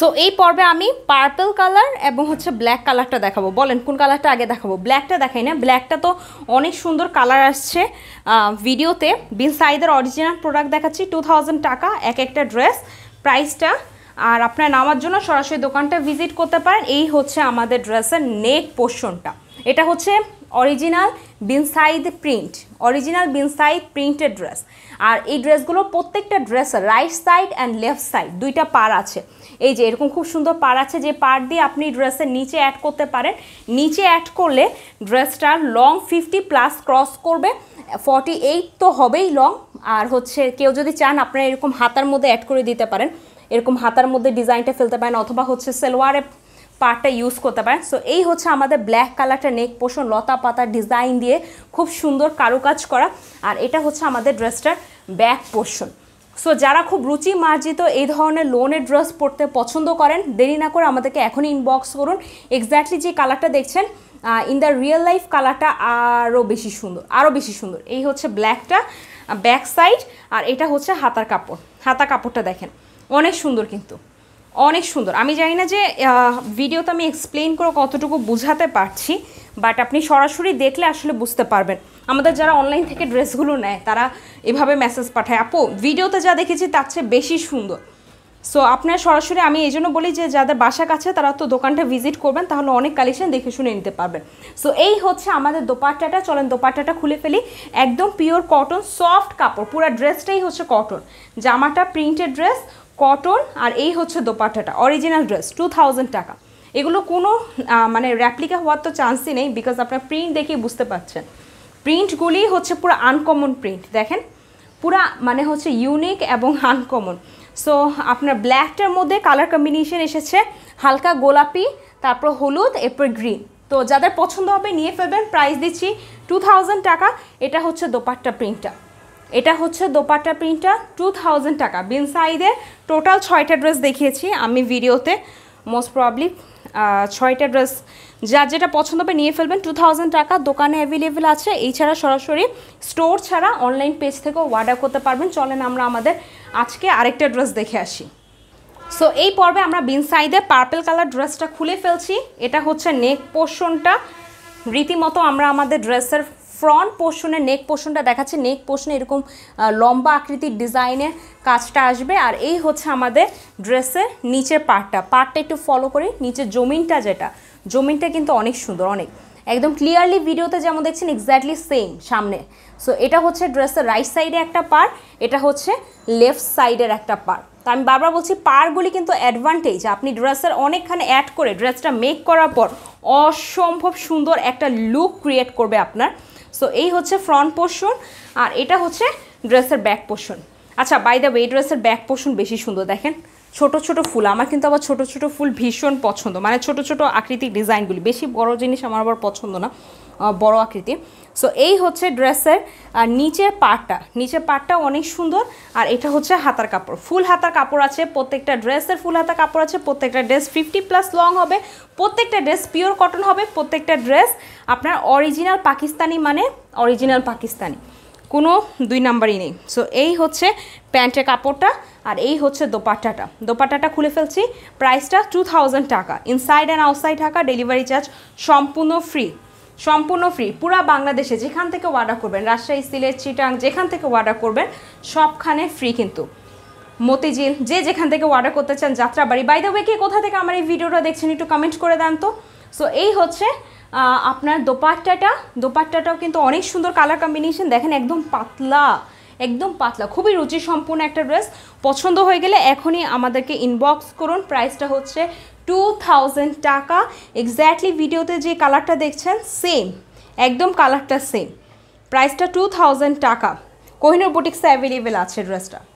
so এই পর্বে আমি পার্পল কালার এবং হচ্ছে ব্ল্যাক কালারটা দেখাবো বলেন কোন কালারটা আগে দেখাবো ব্ল্যাকটা দেখাই না ব্ল্যাকটা তো অনেক সুন্দর কালার আসছে ভিডিওতে বিল সাইদের অরিজিনাল প্রোডাক্ট দেখাচ্ছি টু টাকা এক একটা ড্রেস প্রাইসটা আর আপনার নামার জন্য সরাসরি দোকানটা ভিজিট করতে পারেন এই হচ্ছে আমাদের ড্রেসের নেক পোর্শনটা এটা হচ্ছে অরিজিনাল বিনসাইদ প্রিন্ট অরিজিনাল বিনসাইদ প্রিন্টেড ড্রেস আর এই ড্রেসগুলো প্রত্যেকটা dress right side and left side দুইটা পার আছে এই যে এরকম খুব সুন্দর পার আছে যে পার দিয়ে আপনি ড্রেসের নিচে অ্যাড করতে পারেন নিচে অ্যাড করলে ড্রেসটার লং ফিফটি প্লাস ক্রস করবে ফর্টি এইট তো হবেই লং আর হচ্ছে কেউ যদি চান আপনারা এরকম হাতার মধ্যে অ্যাড করে দিতে পারেন এরকম হাতার মধ্যে ডিজাইনটা ফেলতে পারেন অথবা হচ্ছে সেলোয়ারে পার্টটা ইউজ করতে পারেন সো এই হচ্ছে আমাদের ব্ল্যাক কালারটা নেক পোষণ লতা পাতা ডিজাইন দিয়ে খুব সুন্দর কারুকাজ করা আর এটা হচ্ছে আমাদের ড্রেসটার ব্যাক পোষণ সো যারা খুব রুচি মার্জিত এই ধরনের লোনের ড্রেস পরতে পছন্দ করেন দেরি না করে আমাদেরকে এখনই ইনবক্স করুন এক্স্যাক্টলি যে কালারটা দেখছেন ইন দ্য রিয়েল লাইফ কালারটা আরও বেশি সুন্দর আরও বেশি সুন্দর এই হচ্ছে ব্ল্যাকটা ব্যাক সাইড আর এটা হচ্ছে হাতার কাপড় হাতা কাপড়টা দেখেন অনেক সুন্দর কিন্তু অনেক সুন্দর আমি জানি না যে ভিডিওতে আমি এক্সপ্লেন করে কতটুকু বুঝাতে পারছি বাট আপনি সরাসরি দেখলে আসলে বুঝতে পারবেন আমাদের যারা অনলাইন থেকে ড্রেসগুলো নেয় তারা এভাবে মেসেজ পাঠায় আপু ভিডিওতে যা দেখেছি তার চেয়ে বেশি সুন্দর সো আপনার সরাসরি আমি এই জন্য বলি যে যাদের বাসা কাছে তারা তো দোকানটা ভিজিট করবেন তাহলে অনেক কালেকশন দেখে শুনে নিতে পারবেন সো এই হচ্ছে আমাদের দোপাট্টাটা চলেন দোপাট্টাটা খুলে ফেলি একদম পিওর কটন সফট কাপড় পুরো ড্রেসটাই হচ্ছে কটন জামাটা প্রিন্টেড ড্রেস কটন আর এই হচ্ছে দোপাট্টাটা অরিজিনাল ড্রেস টু টাকা এগুলো কোনো মানে র্যাপ্লিকা হওয়ার তো চান্সই নেই বিকজ আপনার প্রিন্ট দেখেই বুঝতে পাচ্ছেন প্রিন্টগুলি হচ্ছে পুরো আনকমন প্রিন্ট দেখেন পুরা মানে হচ্ছে ইউনিক এবং আনকমন সো আপনার ব্ল্যাকটার মধ্যে কালার কম্বিনেশন এসেছে হালকা গোলাপি তারপর হলুদ এরপর গ্রিন তো যাদের পছন্দ হবে নিয়ে ফেলবেন প্রাইস দিচ্ছি টু টাকা এটা হচ্ছে দোপাট্টা প্রিন্টটা এটা হচ্ছে দোপাট্টা প্রিন্টটা টু থাউজেন্ড টাকা বিন সাইডে টোটাল ছয়টা ড্রেস দেখিয়েছি আমি ভিডিওতে মোস্ট প্রবলি ছয়টা ড্রেস যার যেটা পছন্দ হবে নিয়ে ফেলবেন টু থাউজেন্ড টাকা দোকানে অ্যাভেলেবেল আছে এছাড়া সরাসরি স্টোর ছাড়া অনলাইন পেজ থেকেও অর্ডার করতে পারবেন চলেন আমরা আমাদের আজকে আরেকটা ড্রেস দেখে আসি সো এই পর্বে আমরা বিন সাইডে পার্পেল কালার ড্রেসটা খুলে ফেলছি এটা হচ্ছে নেক পোর্শনটা রীতিমতো আমরা আমাদের ড্রেসের ফ্রন্ট পোর্শনে নেক পোর্শনটা দেখাচ্ছে নেক পোর্শনে এরকম লম্বা আকৃতির ডিজাইনের কাজটা আসবে আর এই হচ্ছে আমাদের ড্রেসের নিচের পার্টটা পার্টটা একটু ফলো করে নিচের জমিনটা যেটা জমিনটা কিন্তু অনেক সুন্দর অনেক একদম ক্লিয়ারলি ভিডিওতে যেমন দেখছেন এক্স্যাক্টলি সেম সামনে সো এটা হচ্ছে ড্রেসের রাইট সাইডে একটা পার এটা হচ্ছে লেফট সাইডের একটা পার তো আমি বারবার বলছি পারগুলি কিন্তু অ্যাডভান্টেজ আপনি ড্রেসের অনেকখানে অ্যাড করে ড্রেসটা মেক করার পর অসম্ভব সুন্দর একটা লুক ক্রিয়েট করবে আপনার সো এই হচ্ছে ফ্রন্ট পোর্শন আর এটা হচ্ছে ড্রেসের ব্যাক পোর্শন আচ্ছা বাই দ্য ওয়ে ড্রেসের ব্যাক পোর্শন বেশি সুন্দর দেখেন ছোট ছোট ফুল আমার কিন্তু আবার ছোট ছোট ফুল ভীষণ পছন্দ মানে ছোট ছোট আকৃতিক ডিজাইনগুলি বেশি বড় জিনিস আমার আবার পছন্দ না বড় আকৃতি সো এই হচ্ছে ড্রেসের নিচের পাটটা নিচের পাটটা অনেক সুন্দর আর এটা হচ্ছে হাতার কাপড় ফুল হাতার কাপড় আছে প্রত্যেকটা ড্রেসের ফুল হাতা কাপড় আছে প্রত্যেকটা ড্রেস ফিফটি প্লাস লং হবে প্রত্যেকটা ড্রেস পিওর কটন হবে প্রত্যেকটা ড্রেস আপনার অরিজিনাল পাকিস্তানি মানে অরিজিনাল পাকিস্তানি কোনো দুই নাম্বারই নেই সো এই হচ্ছে প্যান্টের কাপড়টা আর এই হচ্ছে দোপাট্টাটা দোপাট্টাটা খুলে ফেলছি প্রাইসটা টু টাকা inside and outside Dhaka delivery charge সম্পূর্ণ ফ্রি সম্পূর্ণ ফ্রি পুরা বাংলাদেশে যেখান থেকে অর্ডার করবেন রাজশাহী সিলেট চিটাং যেখান থেকে অর্ডার করবেন সবখানে ফ্রি কিন্তু মতিঝিল যে যেখান থেকে অর্ডার করতে চান যাত্রাবাড়ি বাই দ্য ওয়ে কে কোথা থেকে আমার এই ভিডিওটা দেখছেন একটু কমেন্ট করে দেন তো সো এই হচ্ছে আপনার দোপাট্টাটা দোপাট্টাটাও কিন্তু অনেক সুন্দর কালার কম্বিনেশন দেখেন একদম পাতলা একদম পাতলা খুবই রুচি সম্পূর্ণ একটা ড্রেস পছন্দ হয়ে গেলে এখনই আমাদেরকে ইনবক্স করুন প্রাইসটা হচ্ছে টু থাউজেন্ড টাকা এক্স্যাক্টলি ভিডিওতে যে কালারটা দেখছেন সেম একদম কালারটা সেম প্রাইসটা টু থাউজেন্ড টাকা কোহিনুর বুটিক্সে অ্যাভেলেবেল আছে ড্রেসটা